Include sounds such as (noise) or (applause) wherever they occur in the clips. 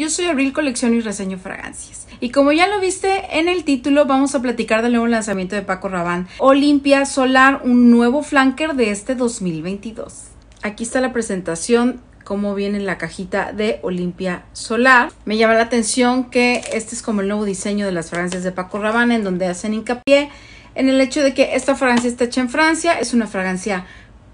Yo soy Abril Colección y reseño fragancias. Y como ya lo viste en el título, vamos a platicar del nuevo lanzamiento de Paco Rabanne, Olimpia Solar, un nuevo flanker de este 2022. Aquí está la presentación cómo viene la cajita de Olimpia Solar. Me llama la atención que este es como el nuevo diseño de las fragancias de Paco Rabanne en donde hacen hincapié en el hecho de que esta fragancia está hecha en Francia, es una fragancia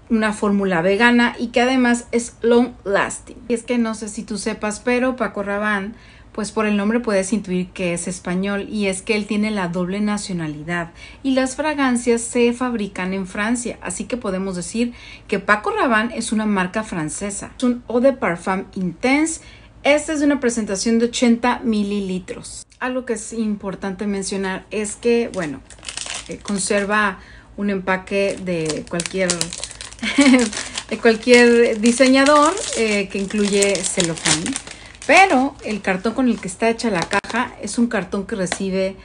una fórmula vegana y que además es long lasting. Y es que no sé si tú sepas, pero Paco Rabán, pues por el nombre puedes intuir que es español y es que él tiene la doble nacionalidad y las fragancias se fabrican en Francia, así que podemos decir que Paco Rabanne es una marca francesa. Es un eau de parfum intense. Esta es una presentación de 80 mililitros. Algo que es importante mencionar es que, bueno, eh, conserva un empaque de cualquier de (laughs) cualquier diseñador eh, que incluye celofán. Pero el cartón con el que está hecha la caja es un cartón que recibe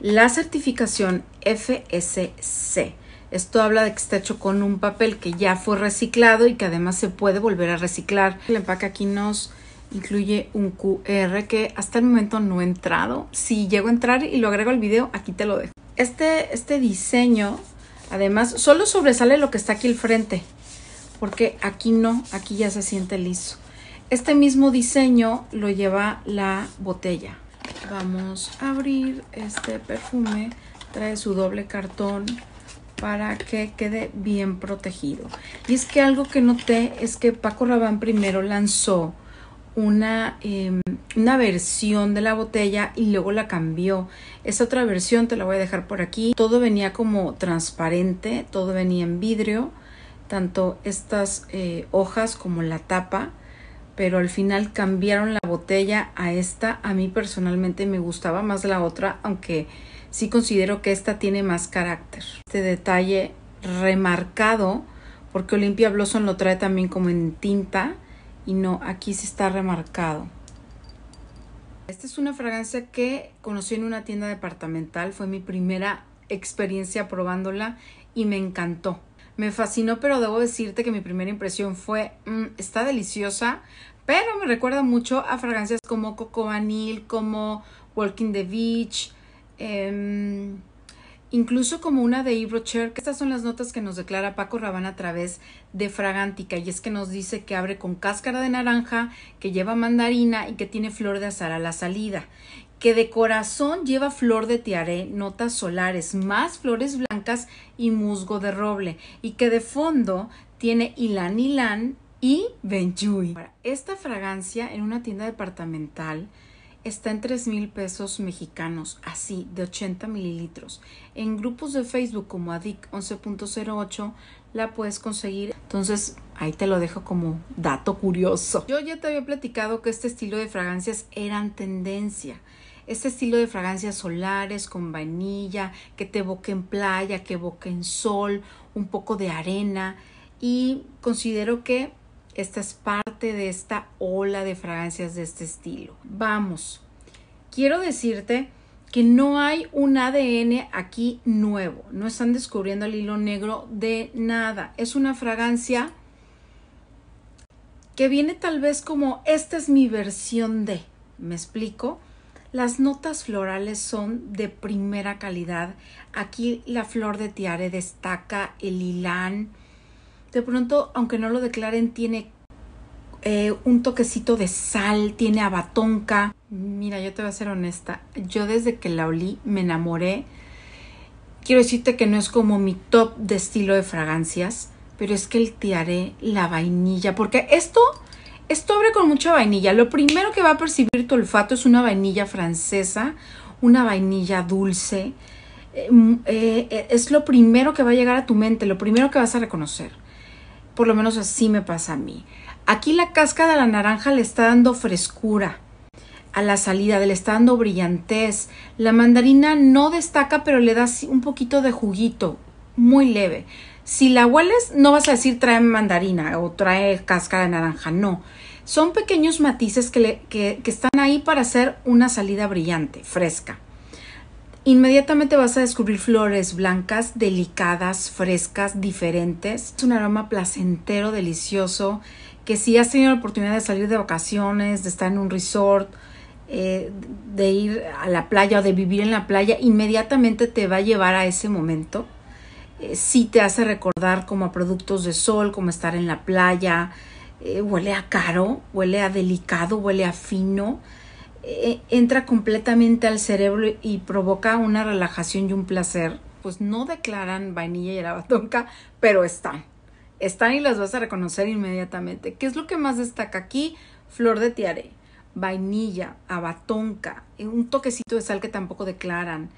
la certificación FSC. Esto habla de que está hecho con un papel que ya fue reciclado y que además se puede volver a reciclar. El empaque aquí nos incluye un QR que hasta el momento no he entrado. Si llego a entrar y lo agrego al video, aquí te lo dejo. Este, este diseño Además, solo sobresale lo que está aquí al frente, porque aquí no, aquí ya se siente liso. Este mismo diseño lo lleva la botella. Vamos a abrir este perfume. Trae su doble cartón para que quede bien protegido. Y es que algo que noté es que Paco Rabán primero lanzó Em, una, versión de la botella y luego la cambió. Esta otra versión te la voy a dejar por aquí. Todo venía como transparente, todo venía en vidrio, tanto estas eh, hojas como la tapa pero al final cambiaron la botella a esta. A mí personalmente me gustaba más la otra, aunque sí considero que esta tiene más carácter. Este detalle remarcado, porque Olimpia Blossom lo trae también como en tinta, y no aquí se está remarcado. Esta es una fragancia que conocí en una tienda departamental, fue mi primera experiencia probándola y me encantó. Me fascinó, pero debo decirte que mi primera impresión fue, mm, está deliciosa, pero me recuerda mucho a fragancias como Coco Vanil, como Walking the Beach. Em, incluso como una de Yves Estas son las notas que nos declara Paco Rabán a través de Fragántica, y es que nos dice que abre con cáscara de naranja, que lleva mandarina y que tiene flor de azar a la salida, que de corazón lleva flor de tiaré, notas solares, más flores blancas y musgo de roble, y que de fondo tiene ilan ilan y benjui. Esta fragancia en una tienda departamental está en 3 mil pesos mexicanos, así, de 80 mililitros. En grupos de Facebook como ADIC 11.08 la puedes conseguir. Entonces, ahí te lo dejo como dato curioso. Yo ya te había platicado que este estilo de fragancias eran tendencia. Este estilo de fragancias solares con vainilla, que te en playa, que en sol, un poco de arena. Y considero que esta es parte de esta ola de fragancias de este estilo. Vamos, quiero decirte que no hay un ADN aquí nuevo, no están descubriendo el hilo negro de nada, es una fragancia que viene tal vez como esta es mi versión de, ¿me explico? Las notas florales son de primera calidad. Aquí la flor de tiare destaca, el hilán. De pronto, aunque no lo declaren, tiene eh, un toquecito de sal, tiene abatonca. Mira, yo te voy a ser honesta, yo desde que la olí me enamoré. Quiero decirte que no es como mi top de estilo de fragancias, pero es que el tiaré, la vainilla, porque esto, esto abre con mucha vainilla. Lo primero que va a percibir tu olfato es una vainilla francesa, una vainilla dulce. Eh, mm, eh, es lo primero que va a llegar a tu mente, lo primero que vas a reconocer. Por lo menos así me pasa a mí. Aquí la casca de la naranja le está dando frescura a la salida, le está dando brillantez. La mandarina no destaca, pero le da un poquito de juguito, muy leve. Si la hueles, no vas a decir trae mandarina o trae cáscara de naranja, no. Son pequeños matices que están ahí para hacer una salida brillante, fresca. Inmediatamente vas a descubrir flores blancas, delicadas, frescas, diferentes. Es un aroma placentero, delicioso, que si has tenido la oportunidad de salir de vacaciones, de estar en un resort, eh, de ir a la playa o de vivir en la playa, inmediatamente te va a llevar a ese momento. Si eh, sí te hace recordar como a productos de sol, como estar en la playa, eh, huele a caro, huele a delicado, huele a fino, entra completamente al cerebro y provoca una relajación y un placer. Pues no declaran vainilla y arabatonca, pero están están y las vas a reconocer inmediatamente. ¿Qué es lo que más destaca aquí? Flor de tiare, vainilla, abatonca, eh, un toquecito de sal que tampoco declaran.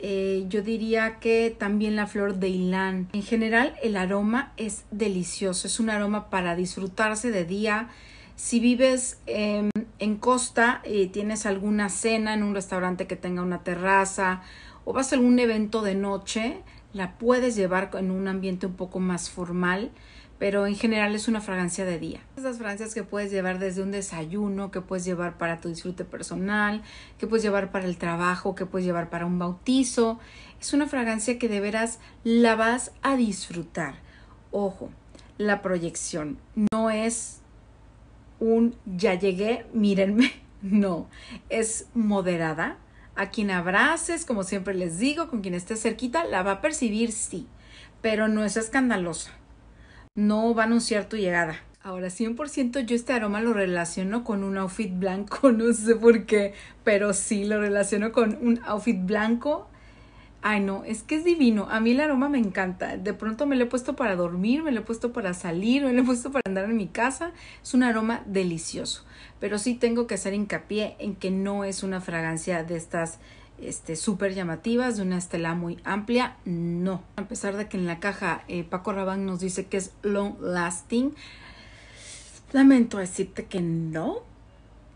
Eh, yo diría que también la flor de ilán. En general el aroma es delicioso, es un aroma para disfrutarse de día. Si vives em, en costa y eh, tienes alguna cena en un restaurante que tenga una terraza o vas a algún evento de noche, la puedes llevar en un ambiente un poco más formal, pero en general es una fragancia de día. Esas fragancias que puedes llevar desde un desayuno, que puedes llevar para tu disfrute personal, que puedes llevar para el trabajo, que puedes llevar para un bautizo. Es una fragancia que de veras la vas a disfrutar. Ojo, la proyección no es un ya llegué, mírenme. (laughs) No, es moderada, a quien abraces, como siempre les digo, con quien estés cerquita, la va a percibir, sí, pero no es escandalosa. No va a anunciar tu llegada. Ahora, 100% yo este aroma lo relaciono con un outfit blanco, (laughs) no sé por qué, pero sí lo relaciono con un outfit blanco Ay, no, es que es divino. A mí el aroma me encanta. De pronto me lo he puesto para dormir, me lo he puesto para salir, me lo he puesto para andar en mi casa. Es un aroma delicioso. Pero sí tengo que hacer hincapié en que no es una fragancia de estas este, súper llamativas, de una estela muy amplia. No. A pesar de que en la caja eh, Paco Rabán nos dice que es long lasting, lamento decirte que no,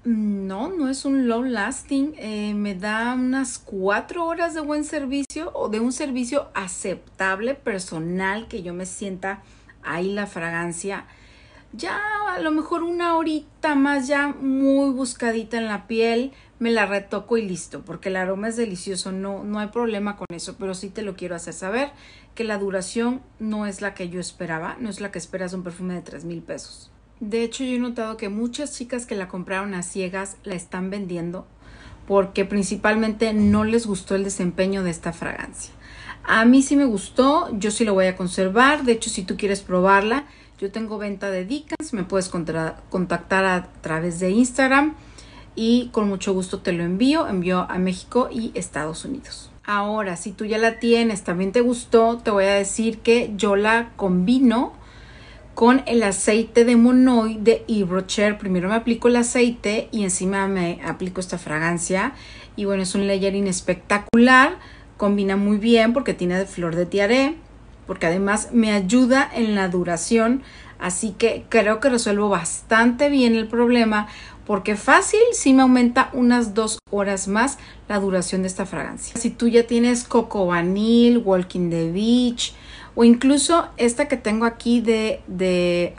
Mm, no, no es un long lasting. Eh, me da unas cuatro horas de buen servicio o de un servicio aceptable, personal, que yo me sienta ahí la fragancia. Ya a lo mejor una horita más, ya muy buscadita en la piel, me la retoco y listo, porque el aroma es delicioso, no, no hay problema con eso, pero sí te lo quiero hacer saber que la duración no es la que yo esperaba, no es la que esperas de un perfume de tres mil pesos. De hecho, yo he notado que muchas chicas que la compraron a ciegas la están vendiendo porque principalmente no les gustó el desempeño de esta fragancia. A mí sí me gustó, yo sí lo voy a conservar. De hecho, si tú quieres probarla, yo tengo venta de Dicas, me puedes contactar a través de Instagram y con mucho gusto te lo envío. Envío a México y Estados Unidos. Ahora, si tú ya la tienes, también te gustó, te voy a decir que yo la combino con el aceite de Monoi de Yves Rocher. Primero me aplico el aceite y encima me aplico esta fragancia. Y bueno, es un layering espectacular. Combina muy bien porque tiene flor de tiaré. Porque además me ayuda en la duración. Así que creo que resuelvo bastante bien el problema. Porque fácil sí me aumenta unas dos horas más la duración de esta fragancia. Si tú ya tienes coco vanil, walking the beach o incluso esta que tengo aquí de, de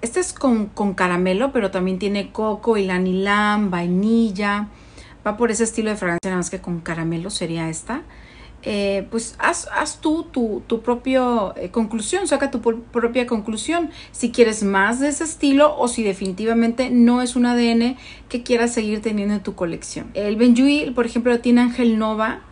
Esta es con, caramelo, pero también tiene coco, ilanilán, vainilla. Va por ese estilo de fragancia, nada más que con caramelo sería esta. Eh, pues haz, haz tú tu, propia eh, conclusión, saca tu propia conclusión. Si quieres más de ese estilo o si definitivamente no es un ADN que quieras seguir teniendo en tu colección. El Benjui, por ejemplo, tiene Ángel Nova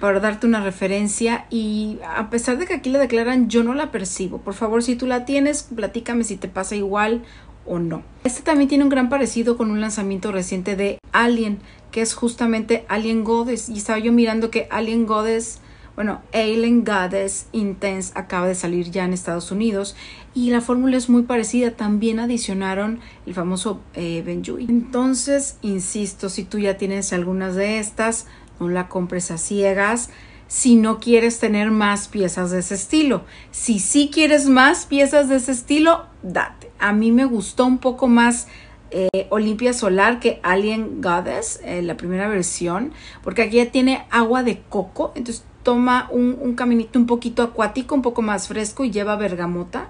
para darte una referencia y a pesar de que aquí la declaran, yo no la percibo. Por favor, si tú la tienes, platícame si te pasa igual o no. Este también tiene un gran parecido con un lanzamiento reciente de Alien, que es justamente Alien Goddess. Y estaba yo mirando que Alien Goddess, bueno, Alien Goddess Intense acaba de salir ya en Estados Unidos y la fórmula es muy parecida. También adicionaron el famoso eh, Entonces, insisto, si tú ya tienes algunas de estas, la compres a ciegas si no quieres tener más piezas de ese estilo. Si sí quieres más piezas de ese estilo, date. A mí me gustó un poco más eh, Olimpia Solar que Alien Goddess, eh, la primera versión, porque aquí ya tiene agua de coco, entonces toma un, caminito un poquito acuático, un poco más fresco y lleva bergamota.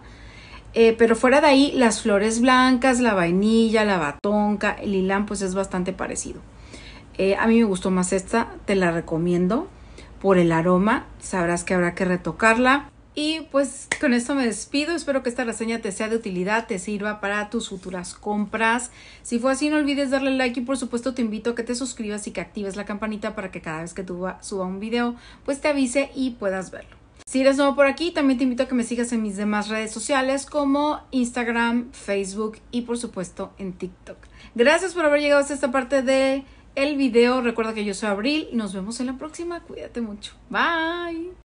Eh, pero fuera de ahí, las flores blancas, la vainilla, la batonca, el lilán, pues es bastante parecido. Eh, a mí me gustó más esta, te la recomiendo por el aroma. Sabrás que habrá que retocarla. Y pues con esto me despido. Espero que esta reseña te sea de utilidad, te sirva para tus futuras compras. Si fue así, no olvides darle like y por supuesto te invito a que te suscribas y que actives la campanita para que cada vez que suba un video, pues te avise y puedas verlo. Si eres nuevo por aquí, también te invito a que me sigas en mis demás redes sociales como Instagram, Facebook y por supuesto en TikTok. Gracias por haber llegado hasta esta parte de el video. Recuerda que yo soy Abril nos vemos en la próxima. Cuídate mucho. Bye.